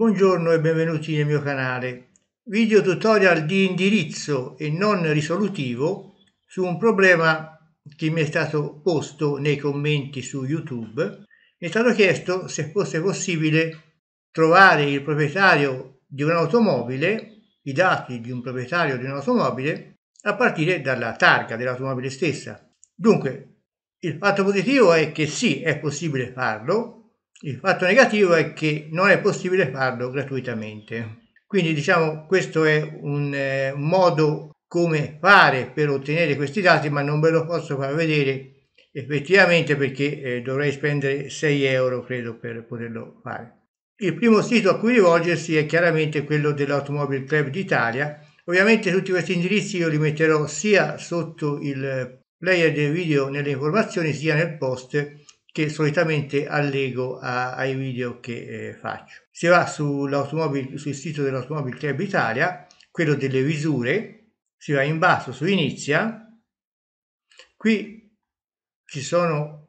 Buongiorno e benvenuti nel mio canale. Video tutorial di indirizzo e non risolutivo su un problema che mi è stato posto nei commenti su YouTube. Mi è stato chiesto se fosse possibile trovare il proprietario di un'automobile, i dati di un proprietario di un'automobile, a partire dalla targa dell'automobile stessa. Dunque, il fatto positivo è che sì, è possibile farlo, il fatto negativo è che non è possibile farlo gratuitamente. Quindi diciamo questo è un eh, modo come fare per ottenere questi dati, ma non ve lo posso far vedere effettivamente perché eh, dovrei spendere 6 euro credo per poterlo fare. Il primo sito a cui rivolgersi è chiaramente quello dell'Automobile Club d'Italia. Ovviamente tutti questi indirizzi io li metterò sia sotto il player del video nelle informazioni sia nel post che solitamente allego a, ai video che eh, faccio. Si va sul sito dell'Automobile Club Italia, quello delle misure, si va in basso su inizia, qui ci sono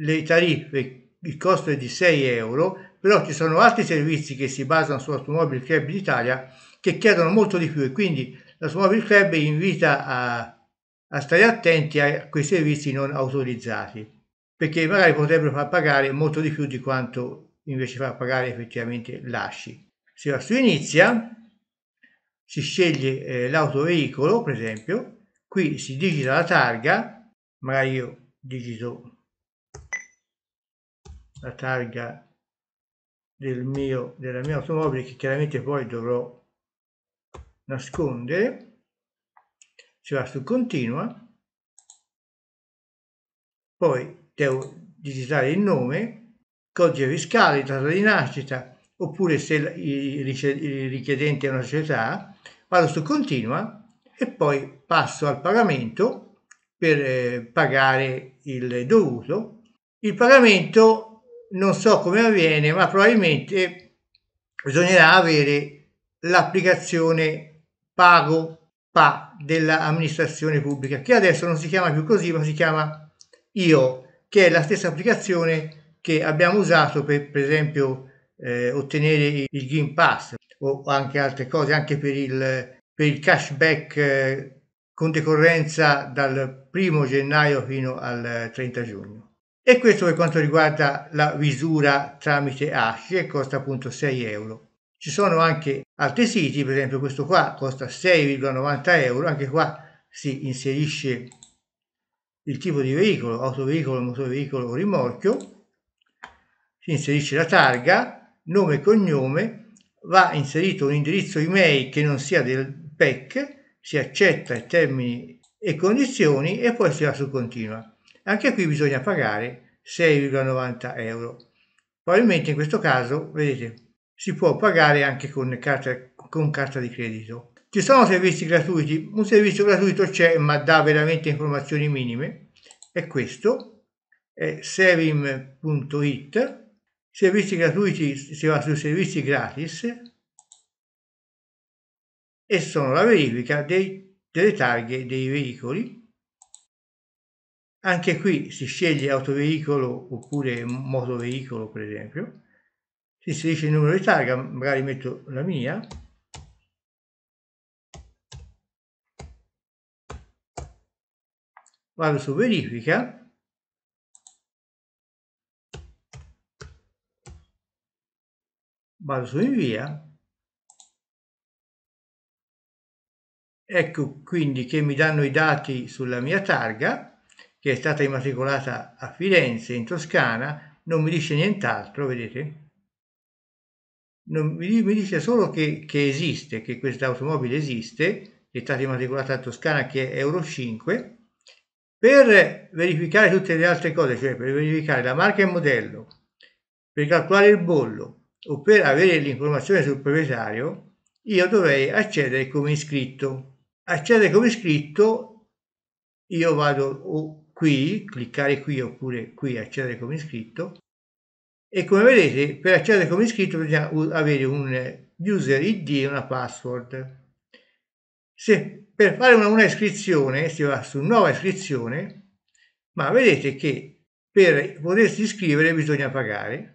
le tariffe, il costo è di 6 euro, però ci sono altri servizi che si basano su Automobile Club d'Italia che chiedono molto di più e quindi l'Automobile Club invita a, a stare attenti a quei servizi non autorizzati perché magari potrebbero far pagare molto di più di quanto invece fa pagare effettivamente l'ASCI. Se la su inizia, si sceglie eh, l'autoveicolo, per esempio, qui si digita la targa, magari io digito la targa del mio, della mia automobile che chiaramente poi dovrò nascondere, si va su continua, poi devo digitare il nome, codice fiscale, data di nascita, oppure se il richiedente è una società, vado su continua e poi passo al pagamento per eh, pagare il dovuto. Il pagamento non so come avviene, ma probabilmente bisognerà avere l'applicazione Pago Pa dell'amministrazione pubblica, che adesso non si chiama più così, ma si chiama IO, che è la stessa applicazione che abbiamo usato per, per esempio, eh, ottenere il Game Pass o anche altre cose, anche per il, per il cashback eh, con decorrenza dal 1 gennaio fino al 30 giugno. E questo per quanto riguarda la visura tramite ASCII che costa appunto 6 euro. Ci sono anche altri siti, per esempio questo qua costa 6,90 euro, anche qua si inserisce il tipo di veicolo, autoveicolo, motoveicolo o rimorchio, si inserisce la targa, nome e cognome, va inserito un indirizzo email che non sia del PEC, si accetta i termini e condizioni e poi si va su continua. Anche qui bisogna pagare 6,90 euro. Probabilmente in questo caso, vedete, si può pagare anche con carta, con carta di credito. Ci sono servizi gratuiti, un servizio gratuito c'è ma dà veramente informazioni minime, è questo, è serim.it, servizi gratuiti si va sui servizi gratis e sono la verifica dei, delle targhe dei veicoli. Anche qui si sceglie autoveicolo oppure motoveicolo per esempio, si inserisce il numero di targa, magari metto la mia, vado su verifica vado su invia ecco quindi che mi danno i dati sulla mia targa che è stata immatricolata a Firenze in Toscana non mi dice nient'altro vedete non, mi, dice solo che, che esiste che questa automobile esiste che è stata immatricolata a Toscana che è Euro 5 per verificare tutte le altre cose, cioè per verificare la marca e il modello, per calcolare il bollo o per avere l'informazione sul proprietario, io dovrei accedere come iscritto. Accedere come iscritto, io vado o qui, cliccare qui oppure qui, accedere come iscritto, e come vedete per accedere come iscritto bisogna avere un user id e una password se per fare una, una iscrizione si va su nuova iscrizione ma vedete che per potersi iscrivere bisogna pagare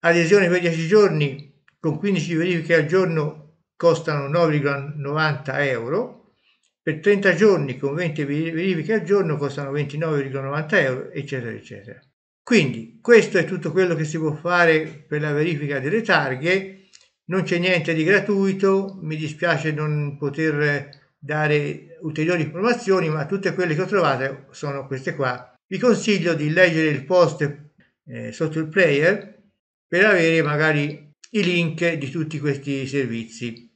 adesione per 10 giorni con 15 verifiche al giorno costano 9,90 euro per 30 giorni con 20 verifiche al giorno costano 29,90 euro eccetera eccetera quindi questo è tutto quello che si può fare per la verifica delle targhe non c'è niente di gratuito mi dispiace non poter dare ulteriori informazioni, ma tutte quelle che ho trovato sono queste qua. Vi consiglio di leggere il post eh, sotto il player per avere magari i link di tutti questi servizi.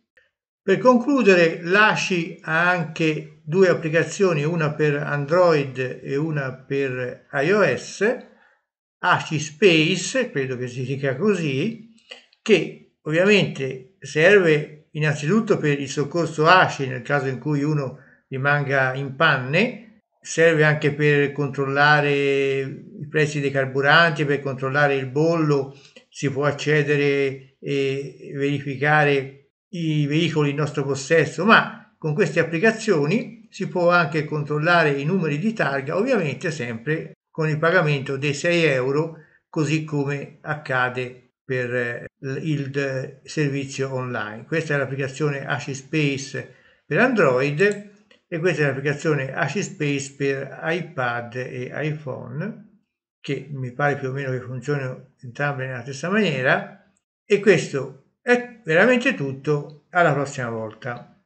Per concludere, l'ASCI ha anche due applicazioni, una per Android e una per iOS, ASCI Space, credo che si dica così, che ovviamente serve innanzitutto per il soccorso ACE nel caso in cui uno rimanga in panne, serve anche per controllare i prezzi dei carburanti, per controllare il bollo, si può accedere e verificare i veicoli in nostro possesso, ma con queste applicazioni si può anche controllare i numeri di targa, ovviamente sempre con il pagamento dei 6 euro, così come accade per eh, il eh, servizio online. Questa è l'applicazione ACI Space per Android e questa è l'applicazione ACI Space per iPad e iPhone che mi pare più o meno che funzionino entrambe nella stessa maniera e questo è veramente tutto alla prossima volta.